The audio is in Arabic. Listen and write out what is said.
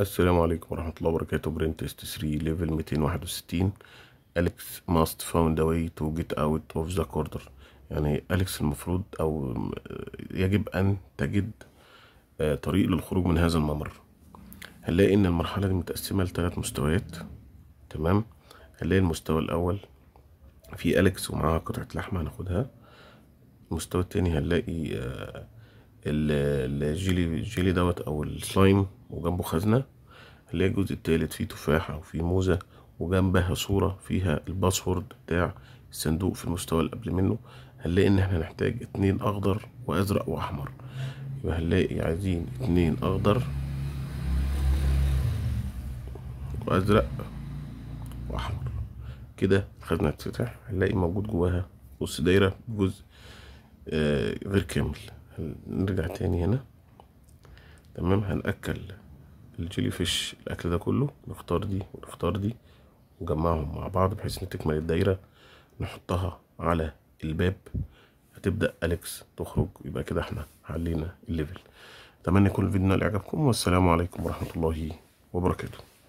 السلام عليكم ورحمة الله وبركاته برين تيست 3 ليفل 261 أليكس ماست فاوند أواي تو جيت أوت أوف ذا كوردر يعني أليكس المفروض أو يجب أن تجد آه، طريق للخروج من هذا الممر هنلاقي إن المرحلة دي متقسمة لتلات مستويات تمام هنلاقي المستوى الأول في أليكس ومعاها قطعة لحمة هناخدها المستوى التاني هنلاقي آه الجيلي الجيلي دوت او السلايم وجنبه خزنه اللي الجزء الثالث فيه تفاحه وفيه موزه وجنبها صوره فيها الباسورد بتاع الصندوق في المستوى اللي قبل منه هنلاقي ان احنا هنحتاج اتنين اخضر وازرق واحمر يبقى هنلاقي عايزين اتنين اخضر وازرق واحمر كده خدنا هتتفتح هنلاقي موجود جواها نص دايره جزء آه غير كامل نرجع تاني هنا تمام هنأكل الجيلي فيش الأكل ده كله نختار دي ونختار دي ونجمعهم مع بعض بحيث إن تكمل الدايرة نحطها على الباب هتبدأ أليكس تخرج يبقى كده احنا حلينا الليفل أتمنى يكون الفيديو نال إعجابكم والسلام عليكم ورحمة الله وبركاته